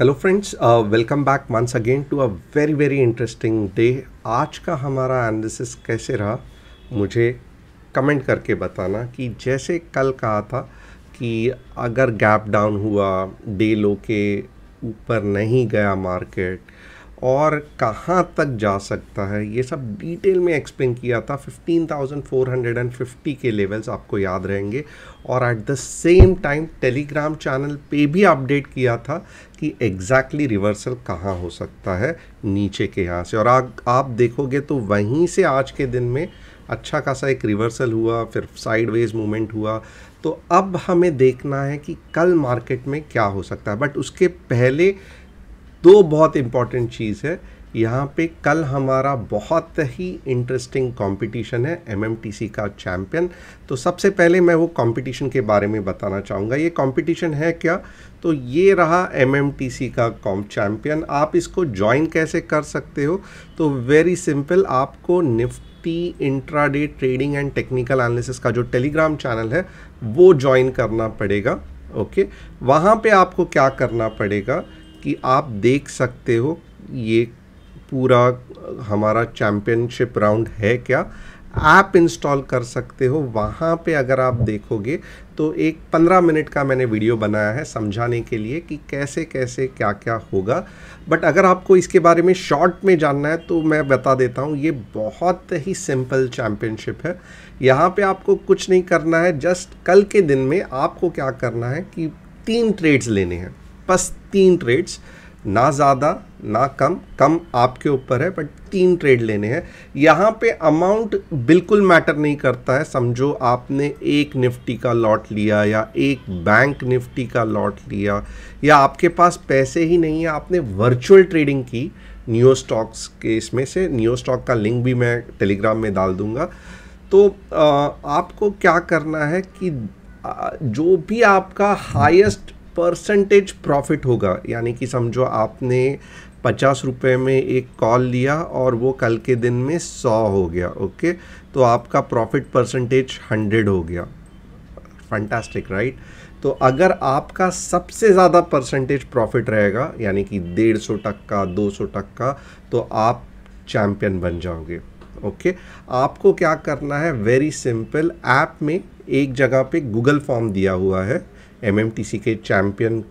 Hello friends welcome back once again to a very very interesting day आज का हमारा analysis कैसे रहा मुझे कमेंट करके बताना कि जैसे कल कहा था कि अगर गैप डाउन हुआ डे लो के ऊपर नहीं गया मार्केट और कहाँ तक जा सकता है ये सब डिटेल में एक्सप्लेन किया था 15,450 के लेवल्स आपको याद रहेंगे और at the same time Telegram channel पे भी अपडेट किया था कि एग्जैक्टली रिवर्सल कहाँ हो सकता है नीचे के यहाँ से और आ, आप देखोगे तो वहीं से आज के दिन में अच्छा खासा एक रिवर्सल हुआ फिर साइडवेज मूवमेंट हुआ तो अब हमें देखना है कि कल मार्केट में क्या हो सकता है बट उसके पहले दो बहुत इम्पॉर्टेंट चीज़ है यहाँ पे कल हमारा बहुत ही इंटरेस्टिंग कंपटीशन है एमएमटीसी का चैम्पियन तो सबसे पहले मैं वो कंपटीशन के बारे में बताना चाहूँगा ये कंपटीशन है क्या तो ये रहा एमएमटीसी का कॉम चैम्पियन आप इसको ज्वाइन कैसे कर सकते हो तो वेरी सिंपल आपको Nifty intraday trading and technical analysis का जो टेलीग्राम चैनल है वो ज्वाइन करना पड़ेगा ओके वहाँ पर आपको क्या करना पड़ेगा कि आप देख सकते हो ये पूरा हमारा चैम्पियनशिप राउंड है क्या ऐप इंस्टॉल कर सकते हो वहाँ पे अगर आप देखोगे तो एक पंद्रह मिनट का मैंने वीडियो बनाया है समझाने के लिए कि कैसे कैसे क्या क्या होगा बट अगर आपको इसके बारे में शॉर्ट में जानना है तो मैं बता देता हूँ ये बहुत ही सिंपल चैम्पियनशिप है यहाँ पे आपको कुछ नहीं करना है जस्ट कल के दिन में आपको क्या करना है कि तीन ट्रेड्स लेने हैं बस तीन ट्रेड्स ना ज़्यादा ना कम कम आपके ऊपर है बट तीन ट्रेड लेने हैं यहाँ पे अमाउंट बिल्कुल मैटर नहीं करता है समझो आपने एक निफ्टी का लॉट लिया या एक बैंक निफ्टी का लॉट लिया या आपके पास पैसे ही नहीं है आपने वर्चुअल ट्रेडिंग की न्यू स्टॉक्स के इसमें से न्यू स्टॉक का लिंक भी मैं टेलीग्राम में डाल दूँगा तो आ, आपको क्या करना है कि आ, जो भी आपका हाईएस्ट परसेंटेज प्रॉफिट होगा यानी कि समझो आपने पचास रुपये में एक कॉल लिया और वो कल के दिन में सौ हो गया ओके तो आपका प्रॉफिट परसेंटेज हंड्रेड हो गया फंटास्टिक राइट तो अगर आपका सबसे ज़्यादा परसेंटेज प्रॉफिट रहेगा यानी कि डेढ़ सौ टक्का दो सौ टक्का तो आप चैम्पियन बन जाओगे ओके आपको क्या करना है वेरी सिंपल ऐप में एक जगह पे गूगल फॉर्म दिया हुआ है एम के चैम्पियन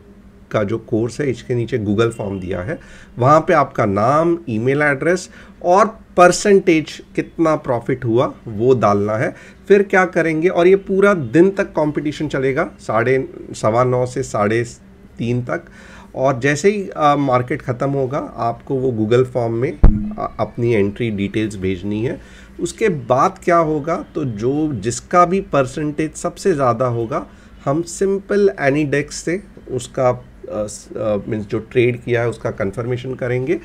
का जो कोर्स है इसके नीचे गूगल फॉर्म दिया है वहाँ पे आपका नाम ईमेल एड्रेस और परसेंटेज कितना प्रॉफिट हुआ वो डालना है फिर क्या करेंगे और ये पूरा दिन तक कंपटीशन चलेगा साढ़े सवा नौ से साढ़े तीन तक और जैसे ही आ, मार्केट ख़त्म होगा आपको वो गूगल फॉर्म में आ, अपनी एंट्री डिटेल्स भेजनी है उसके बाद क्या होगा तो जो जिसका भी परसेंटेज सबसे ज़्यादा होगा हम सिंपल एनीडेक्स से उसका मीन्स जो ट्रेड किया है उसका कंफर्मेशन करेंगे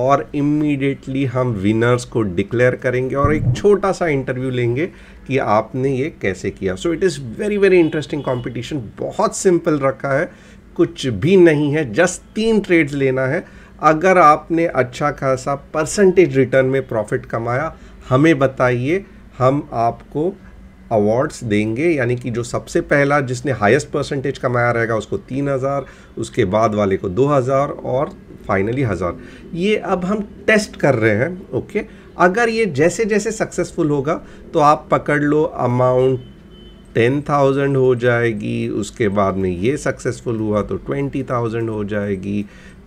और इमीडिएटली हम विनर्स को डिक्लेयर करेंगे और एक छोटा सा इंटरव्यू लेंगे कि आपने ये कैसे किया so it is very very interesting competition बहुत सिंपल रखा है कुछ भी नहीं है जस्ट तीन ट्रेड्स लेना है अगर आपने अच्छा खासा परसेंटेज रिटर्न में प्रॉफिट कमाया हमें बताइए हम आपको अवार्ड्स देंगे यानी कि जो सबसे पहला जिसने हाईएस्ट परसेंटेज कमाया रहेगा उसको तीन हज़ार उसके बाद वाले को दो हज़ार और फाइनली हज़ार ये अब हम टेस्ट कर रहे हैं ओके अगर ये जैसे जैसे सक्सेसफुल होगा तो आप पकड़ लो अमाउंट टेन थाउजेंड हो जाएगी उसके बाद में ये सक्सेसफुल हुआ तो ट्वेंटी थाउजेंड हो जाएगी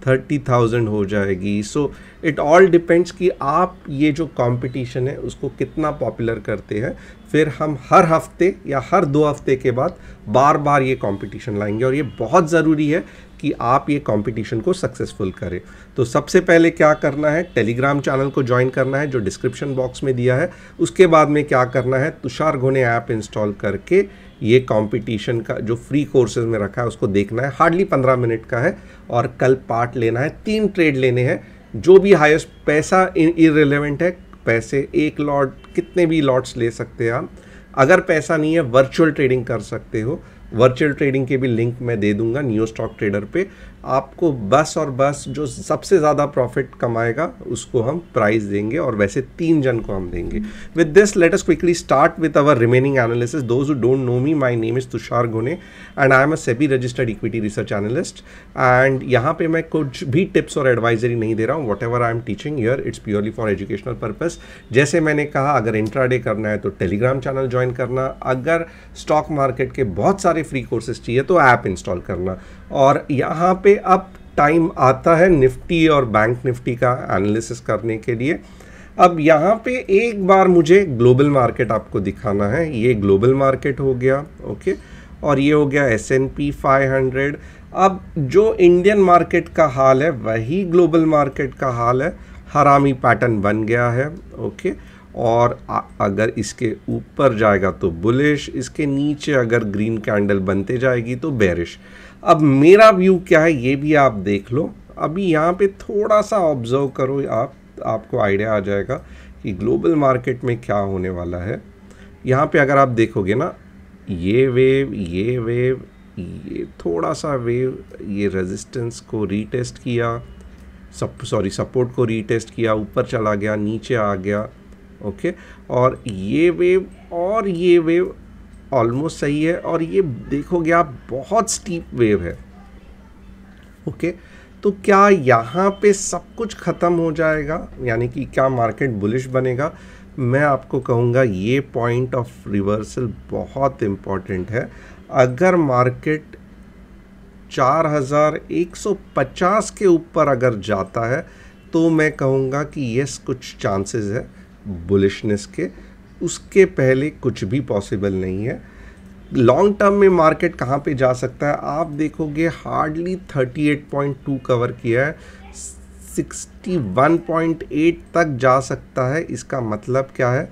थर्टी थाउजेंड हो जाएगी सो इट ऑल डिपेंड्स कि आप ये जो कंपटीशन है उसको कितना पॉपुलर करते हैं फिर हम हर हफ्ते या हर दो हफ्ते के बाद बार बार ये कंपटीशन लाएंगे और ये बहुत ज़रूरी है कि आप ये कंपटीशन को सक्सेसफुल करें तो सबसे पहले क्या करना है टेलीग्राम चैनल को ज्वाइन करना है जो डिस्क्रिप्शन बॉक्स में दिया है उसके बाद में क्या करना है तुषार घोने ऐप इंस्टॉल करके ये कंपटीशन का जो फ्री कोर्सेज में रखा है उसको देखना है हार्डली पंद्रह मिनट का है और कल पार्ट लेना है तीन ट्रेड लेने हैं जो भी हाईएस्ट पैसा इरेलीवेंट है पैसे एक लॉट कितने भी लॉट्स ले सकते हैं आप अगर पैसा नहीं है वर्चुअल ट्रेडिंग कर सकते हो वर्चुअल ट्रेडिंग के भी लिंक मैं दे दूंगा न्यू स्टॉक ट्रेडर पे आपको बस और बस जो सबसे ज़्यादा प्रॉफिट कमाएगा उसको हम प्राइज़ देंगे और वैसे तीन जन को हम देंगे with this let's quickly start with our remaining analysis those don't know me my name is Tushar Gune and I am a SEBI registered equity research analyst and यहाँ पे मैं कुछ भी टिप्स और एडवाइजरी नहीं दे रहा हूँ whatever I am teaching here it's purely for educational purpose जैसे मैंने कहा अगर इंट्राडे करना है तो टेलीग्राम चैनल ज्वाइन करना अगर स्टॉक मार्केट के बहुत सारे फ्री कोर्सेज चाहिए तो ऐप इंस्टॉल करना और यहाँ पे अब टाइम आता है निफ्टी और बैंक निफ्टी का एनालिसिस करने के लिए अब यहाँ पे एक बार मुझे ग्लोबल मार्केट आपको दिखाना है ये ग्लोबल मार्केट हो गया ओके और ये हो गया S and P five hundred अब जो इंडियन मार्केट का हाल है वही ग्लोबल मार्केट का हाल है हरामी पैटर्न बन गया है ओके okay? और अगर इसके ऊपर जाएगा तो बुलिश इसके नीचे अगर ग्रीन कैंडल बनते जाएगी तो बैरिश अब मेरा व्यू क्या है ये भी आप देख लो अभी यहाँ पे थोड़ा सा ऑब्जर्व करो आप आपको आइडिया आ जाएगा कि ग्लोबल मार्केट में क्या होने वाला है यहाँ पे अगर आप देखोगे ना ये वेव ये वेव ये थोड़ा सा वेव ये रेजिस्टेंस को रीटेस्ट किया सॉरी सपोर्ट को रीटेस्ट किया ऊपर चला गया नीचे आ गया ओके और ये वेव और ये वेव ऑलमोस्ट सही है और ये देखोगे आप बहुत स्टीप वेव है ओके तो क्या यहाँ पे सब कुछ ख़त्म हो जाएगा यानी कि क्या मार्केट बुलिश बनेगा मैं आपको कहूँगा ये पॉइंट ऑफ रिवर्सल बहुत इम्पॉर्टेंट है अगर मार्केट 4150 के ऊपर अगर जाता है तो मैं कहूँगा कि यस कुछ चांसेस है बुलिशनेस के उसके पहले कुछ भी पॉसिबल नहीं है लॉन्ग टर्म में मार्केट कहाँ पे जा सकता है आप देखोगे हार्डली 38.2 कवर किया है 61.8 तक जा सकता है इसका मतलब क्या है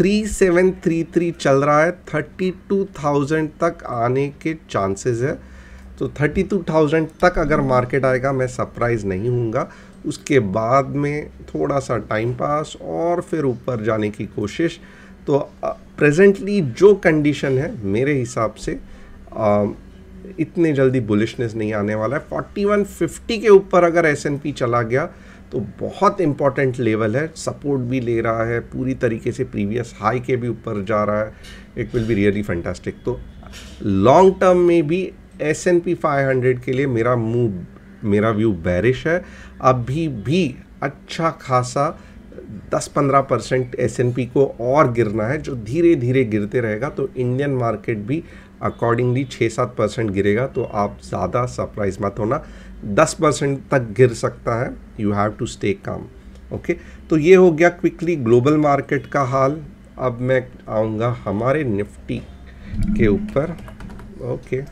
3733 चल रहा है 32,000 तक आने के चांसेस है तो 32,000 तक अगर मार्केट आएगा मैं सरप्राइज नहीं हूँगा उसके बाद में थोड़ा सा टाइम पास और फिर ऊपर जाने की कोशिश तो प्रेजेंटली जो कंडीशन है मेरे हिसाब से आ, इतने जल्दी बुलिशनेस नहीं आने वाला है 4150 के ऊपर अगर एस चला गया तो बहुत इंपॉर्टेंट लेवल है सपोर्ट भी ले रहा है पूरी तरीके से प्रीवियस हाई के भी ऊपर जा रहा है it will be really fantastic तो लॉन्ग टर्म में भी S and P five hundred के लिए मेरा मूव मेरा व्यू बैरिश है अभी भी अच्छा खासा 10-15 परसेंट एस एन पी को और गिरना है जो धीरे धीरे गिरते रहेगा तो इंडियन मार्केट भी अकॉर्डिंगली 6-7 परसेंट गिरेगा तो आप ज़्यादा सरप्राइज मत होना 10 परसेंट तक गिर सकता है you have to stay calm okay तो ये हो गया क्विकली ग्लोबल मार्केट का हाल अब मैं आऊँगा हमारे निफ्टी के ऊपर ओके okay.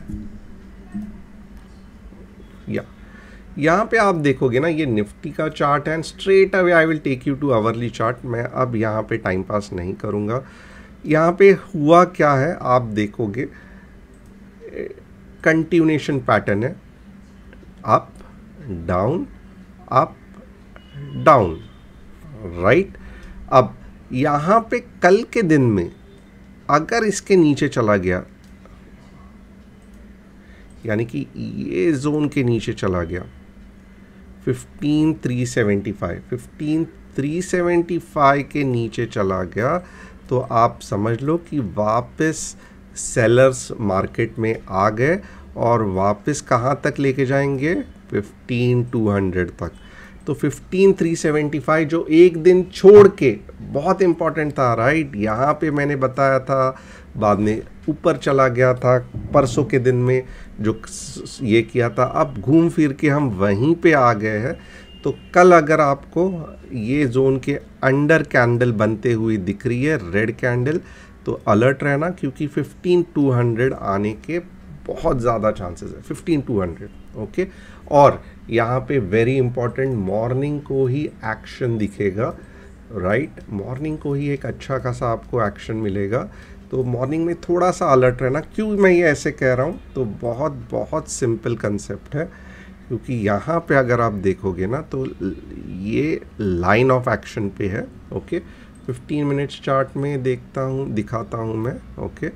या यहाँ पे आप देखोगे ना ये निफ्टी का चार्ट है and straight away I will take you to hourly chart मैं अब यहाँ पे टाइम पास नहीं करूँगा यहाँ पे हुआ क्या है आप देखोगे कंटिन्यूशन पैटर्न है up down up down right अब यहाँ पे कल के दिन में अगर इसके नीचे चला गया यानी कि ये जोन के नीचे चला गया fifteen three seventy five fifteen three seventy five के नीचे चला गया तो आप समझ लो कि वापस सेलर्स मार्केट में आ गए और वापस कहाँ तक लेके जाएंगे फिफ्टीन टू हंड्रेड तक तो फिफ्टीन थ्री सेवेंटी फाइव जो एक दिन छोड़ के बहुत इम्पॉर्टेंट था राइट यहाँ पे मैंने बताया था बाद में ऊपर चला गया था परसों के दिन में जो ये किया था अब घूम फिर के हम वहीं पे आ गए हैं तो कल अगर आपको ये जोन के अंडर कैंडल बनते हुए दिख रही है रेड कैंडल तो अलर्ट रहना क्योंकि 15200 आने के बहुत ज़्यादा चांसेस है 15200 ओके और यहाँ पे वेरी इंपॉर्टेंट मॉर्निंग को ही एक्शन दिखेगा राइट right? मॉर्निंग को ही एक अच्छा खासा आपको एक्शन मिलेगा तो मॉर्निंग में थोड़ा सा अलर्ट रहना क्यों मैं ये ऐसे कह रहा हूँ तो बहुत बहुत सिंपल कंसेप्ट है क्योंकि यहाँ पे अगर आप देखोगे ना तो ये लाइन ऑफ एक्शन पे है ओके 15 मिनट्स चार्ट में देखता हूँ दिखाता हूँ मैं ओके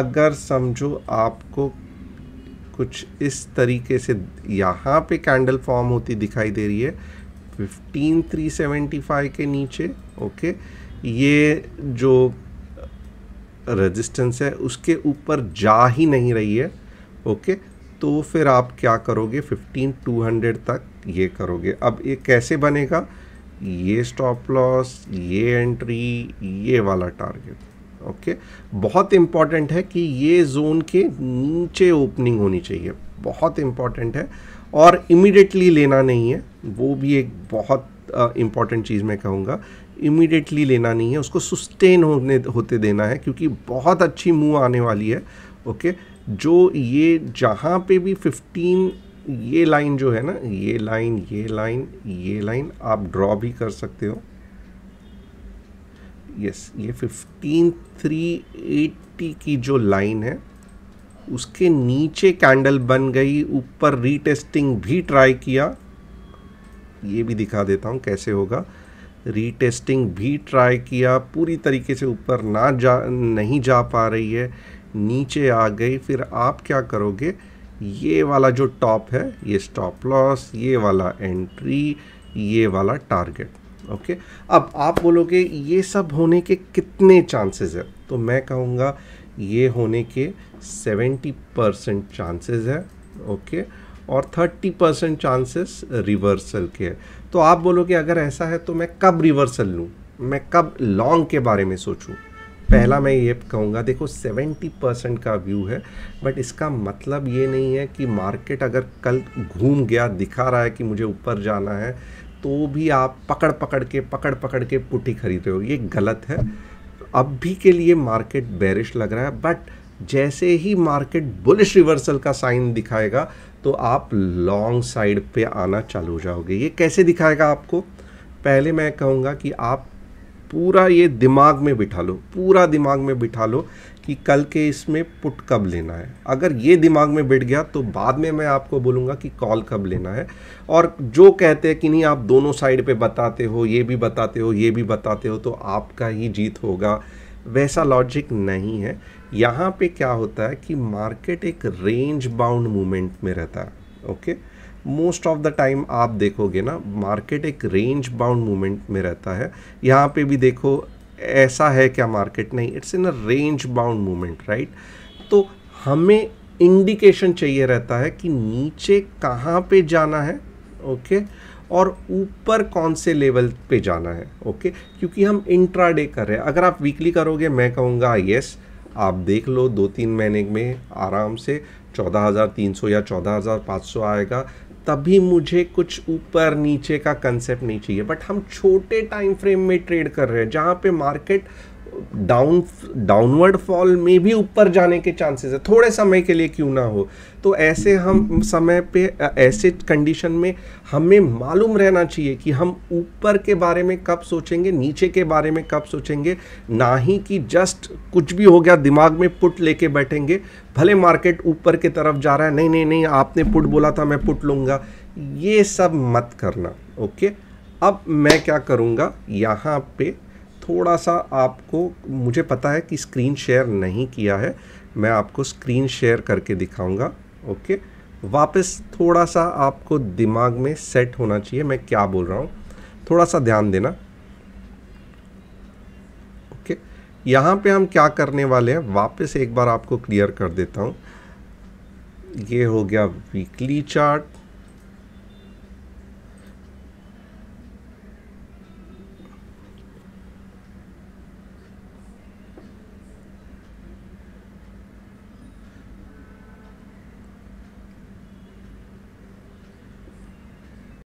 अगर समझो आपको कुछ इस तरीके से यहाँ पे कैंडल फॉर्म होती दिखाई दे रही है 15375 के नीचे ओके ये जो रेजिस्टेंस है उसके ऊपर जा ही नहीं रही है ओके तो फिर आप क्या करोगे 15200 तक ये करोगे अब ये कैसे बनेगा ये स्टॉप लॉस ये एंट्री ये वाला टारगेट ओके बहुत इम्पॉर्टेंट है कि ये जोन के नीचे ओपनिंग होनी चाहिए बहुत इम्पॉर्टेंट है और इमिडिएटली लेना नहीं है वो भी एक बहुत इम्पॉर्टेंट चीज़ मैं कहूँगा इमीडिएटली लेना नहीं है उसको सुस्टेन होने होते देना है क्योंकि बहुत अच्छी मूव आने वाली है ओके जो ये जहाँ पे भी 15 ये लाइन जो है ना ये लाइन ये लाइन ये लाइन आप ड्रॉ भी कर सकते हो यस ये फिफ्टीन थ्री एट्टी की जो लाइन है उसके नीचे कैंडल बन गई ऊपर रीटेस्टिंग भी ट्राई किया ये भी दिखा देता हूँ कैसे होगा रीटेस्टिंग भी ट्राई किया पूरी तरीके से ऊपर ना जा नहीं जा पा रही है नीचे आ गई फिर आप क्या करोगे ये वाला जो टॉप है ये स्टॉप लॉस ये वाला एंट्री ये वाला टारगेट ओके अब आप बोलोगे ये सब होने के कितने चांसेस है तो मैं कहूँगा ये होने के 70 परसेंट चांसेज है ओके और 30 परसेंट चांसेस रिवर्सल के है तो आप बोलो कि अगर ऐसा है तो मैं कब रिवर्सल लूँ मैं कब लॉन्ग के बारे में सोचूँ पहला मैं ये कहूँगा देखो 70 परसेंट का व्यू है बट इसका मतलब ये नहीं है कि मार्केट अगर कल घूम गया दिखा रहा है कि मुझे ऊपर जाना है तो भी आप पकड़ पकड़ के पकड़ पकड़ के पुट्टी खरीद रहे हो ये गलत है अब भी के लिए मार्केट बैरिश लग रहा है बट जैसे ही मार्केट बुलिश रिवर्सल का साइन दिखाएगा तो आप लॉन्ग साइड पे आना चालू हो जाओगे ये कैसे दिखाएगा आपको पहले मैं कहूँगा कि आप पूरा ये दिमाग में बिठा लो पूरा दिमाग में बिठा लो कि कल के इसमें पुट कब लेना है अगर ये दिमाग में बैठ गया तो बाद में मैं आपको बोलूँगा कि कॉल कब लेना है और जो कहते हैं कि नहीं आप दोनों साइड पे बताते हो ये भी बताते हो ये भी बताते हो तो आपका ही जीत होगा वैसा लॉजिक नहीं है यहाँ पे क्या होता है कि मार्केट एक रेंज बाउंड मूवमेंट में रहता है okay most of the time आप देखोगे ना मार्केट एक रेंज बाउंड मूवमेंट में रहता है यहाँ पे भी देखो ऐसा है क्या मार्केट नहीं it's in a range bound movement right तो हमें इंडिकेशन चाहिए रहता है कि नीचे कहाँ पे जाना है ओके okay? और ऊपर कौन से लेवल पे जाना है ओके क्योंकि हम इंट्राडे कर रहे हैं अगर आप वीकली करोगे मैं कहूँगा यस yes, आप देख लो दो तीन महीने में आराम से चौदह हज़ार तीन सौ या चौदह हज़ार पाँच सौ आएगा तभी मुझे कुछ ऊपर नीचे का कंसेप्ट नहीं चाहिए बट हम छोटे टाइम फ्रेम में ट्रेड कर रहे हैं जहाँ पे मार्केट डाउन डाउनवर्ड फॉल में भी ऊपर जाने के चांसेस है थोड़े समय के लिए क्यों ना हो तो ऐसे हम समय पे ऐसे कंडीशन में हमें मालूम रहना चाहिए कि हम ऊपर के बारे में कब सोचेंगे नीचे के बारे में कब सोचेंगे ना ही कि जस्ट कुछ भी हो गया दिमाग में पुट लेके बैठेंगे भले मार्केट ऊपर की तरफ जा रहा है नहीं नहीं नहीं आपने पुट बोला था मैं पुट लूँगा ये सब मत करना ओके अब मैं क्या करूँगा यहाँ पे थोड़ा सा आपको मुझे पता है कि स्क्रीन शेयर नहीं किया है मैं आपको स्क्रीन शेयर करके दिखाऊंगा ओके वापस थोड़ा सा आपको दिमाग में सेट होना चाहिए मैं क्या बोल रहा हूँ थोड़ा सा ध्यान देना ओके यहाँ पे हम क्या करने वाले हैं वापस एक बार आपको क्लियर कर देता हूँ ये हो गया वीकली चार्ट